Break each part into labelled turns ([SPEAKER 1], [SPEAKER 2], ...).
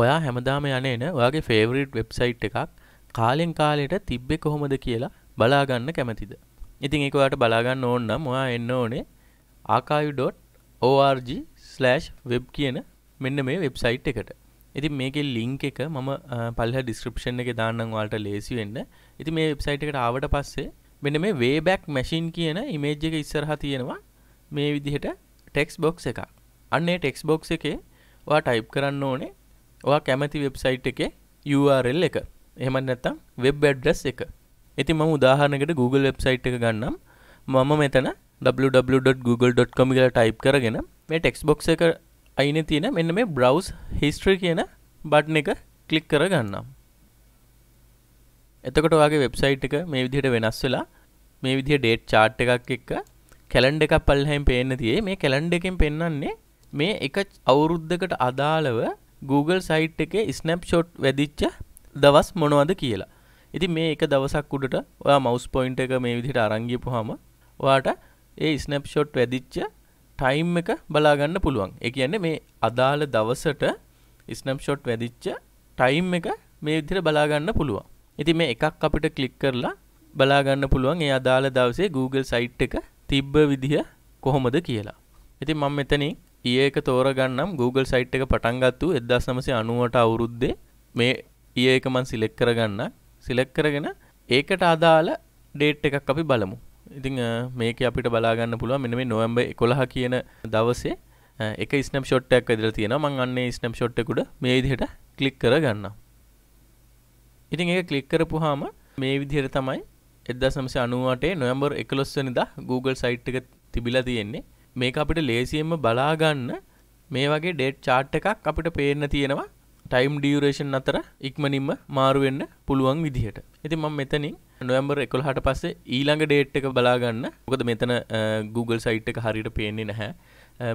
[SPEAKER 1] ඔයා හැමදාම යනන ඔයාගේ ෆේවරිට් වෙබ්සයිට් එකක් කාලෙන් කාලෙට තිබ්බෙ කොහොමද කියලා බලාගන්න කැමතිද ඉතින් එකවාට බලාගන්න ඕන්නම් ඔයා එන්න ඕනේ ආකායු.org/වෙබ් කියන මෙන්න මේ වෙබ්සයිට් එකට ඉතින් මේකේ ලිංක් එක මම පල්හ ඩිස්ක්‍රපෂන් එක දාන්නම් වාට ලේසි වෙන්න ඉති මේ වෙබ්සයිට් එකට ආවට පස්සේ මෙන්න මේ වේබැක් මැසින් කියන ඉමේජ් එක ඉස්සරහ තියෙනවා මේ විදිහට ටෙක්ස් බොක්ස් එක අන්නේ ටෙක්ස් බොක්ස් එකේ වා ටයිප් කරන්න ඕනේ ඔයා කැමති වෙබ්සයිට් එකේ URL එක එහෙම නැත්තම් වෙබ් ඇඩ්‍රස් එක ඉතින් මම උදාහරණයකට Google වෙබ්සයිට් එක ගන්නම් මම මෙතන www.google.com කියලා ටයිප් කරගෙන මේ ටෙක්ස් බොක්ස් එක අයිනේ තියෙන මෙන්න මේ browse history කියන බටන් එක ක්ලික් කරගන්නම්. එතකොට ඔයාගේ වෙබ්සයිට් එක මේ විදිහට වෙනස් වෙලා මේ විදිහ ඩේට් chart එකක් එක්ක කැලෙන්ඩර් එකක් පල්ලෙහායින් පේන්න තියෙයි. මේ කැලෙන්ඩර් එකෙන් පෙන්වන්නේ මේ එක අවුරුද්දකට අදාළව Google සයිට් එකේ ස්නැප්ෂොට් වැදිච්ච දවස් මොනවද කියලා. ඉතින් මේ එක දවසක් උඩට ඔයා මවුස් පොයින්ට් එක මේ විදිහට අරන් ගියපුවාම ඔයාට ඒ ස්නැප්ෂොට් වැදිච්ච ටයිම් එක බලා ගන්න පුළුවන්. ඒ කියන්නේ මේ අදාළ දවසට ස්නැප්ෂොට් වැදිච්ච ටයිම් එක මේ විදිහට බලා ගන්න පුළුවන්. ඉතින් මේ එකක් අපිට ක්ලික් කරලා බලා ගන්න පුළුවන් ඒ අදාළ දවසේ Google සයිට් එක තිබ්බ විදිහ කොහොමද කියලා. ඉතින් මම මෙතනින් ඒ e එක තෝරගන්නම් Google සයිට් එක පටන්ගත්තු එදස් නමසේ අනුවට අවුරුද්දේ මේ ඒ e එක මන් සිලෙක් කරගන්න සිලෙක් කරගෙන ඒකට අදාල ඩේට් එකක් අපි බලමු ඉතිං මේක අපිට බලාගන්න පුළුව මෙනම නොවම්බ කොළහ කියන දවසේ එක ස්නම් ෂොට්ටක් ඇදර තියෙන මං අන්නේ ස්නම් ෂොට්ටකුඩ මේ දිහට කලික් කරගන්න ඉතිං ඒ කලික් කරපුහාම මේ විදිහයට තමයි එදදා සමසය අනුවටේ නොයම්බර් එකලොස්සනිද Google සයිට් එක තිබිලා තියෙන්නේ මේක අපිට ලේසියෙන්ම බලාගන්න මේ වගේ ඩේට් චාට් එකක් අපිට පේන්න තියෙනවා ටයිම් ඩියුරේෂන් අතර ඉක්මනින්ම මාරුවෙන්න පුළුවන් විදිහට. ඉතින් මම මෙතනින් නොවැම්බර් 11ට පස්සේ ඊළඟ ඩේට් එක බලාගන්න. මොකද මෙතන Google සයිට් එක හරියට පේන්නේ නැහැ.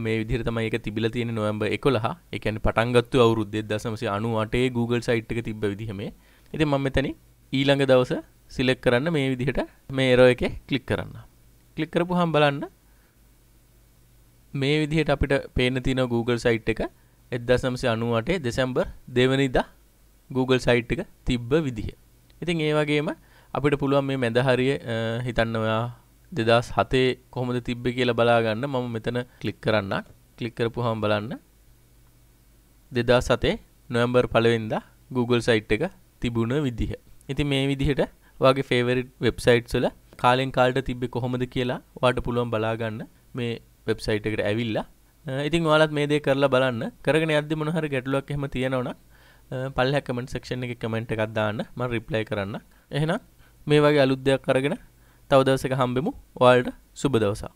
[SPEAKER 1] මේ විදිහට තමයි ඒක තිබිලා තියෙන්නේ නොවැම්බර් 11. ඒ කියන්නේ පටන් ගත්තු අවුරුදු 2098 Google සයිට් එක තිබ්බ විදිහ මේ. ඉතින් මම මෙතනින් ඊළඟ දවස සිලෙක්ට් කරන්න මේ විදිහට මේ එරෝ එකේ ක්ලික් කරන්න. ක්ලික් කරපුවාම බලන්න මේ විදිහට අපිට පේන තියෙන Google සයිට් එක 1998 දෙසැම්බර් 2 වෙනිදා Google සයිට් එක තිබ්බ විදිහ. ඉතින් ඒ වගේම අපිට පුළුවන් මේ මැද හරිය හිතන්න ඔයා 2007 කොහොමද තිබ්බේ කියලා බලා ගන්න මම මෙතන ක්ලික් කරන්න. ක්ලික් කරපුවාම බලන්න 2007 නොවැම්බර් 1 වෙනිදා Google සයිට් එක තිබුණ විදිහ. ඉතින් මේ විදිහට වගේ ෆේවරිට් වෙබ්සයිට්ස් වල කාලෙන් කාලට තිබ්බේ කොහොමද කියලා ඔයාට පුළුවන් බලා ගන්න මේ වෙබ්සයිට් එකට ඇවිල්ලා ඉතින් වාලත් මේ දේ කරලා බලන්න කරගෙන අද මොනහර ගැටලුවක් එහෙම තියෙනවන පල්ල කමෙන්ට් සක්ෂණ එක කමෙන්ට් එකක් දාන්න ම රිප්ලයි කරන්න එහෙනම් මේ වගේ අලුද්දයක් කරගෙන තවදවසක හම්බෙමු වාල්ට සුබදවසා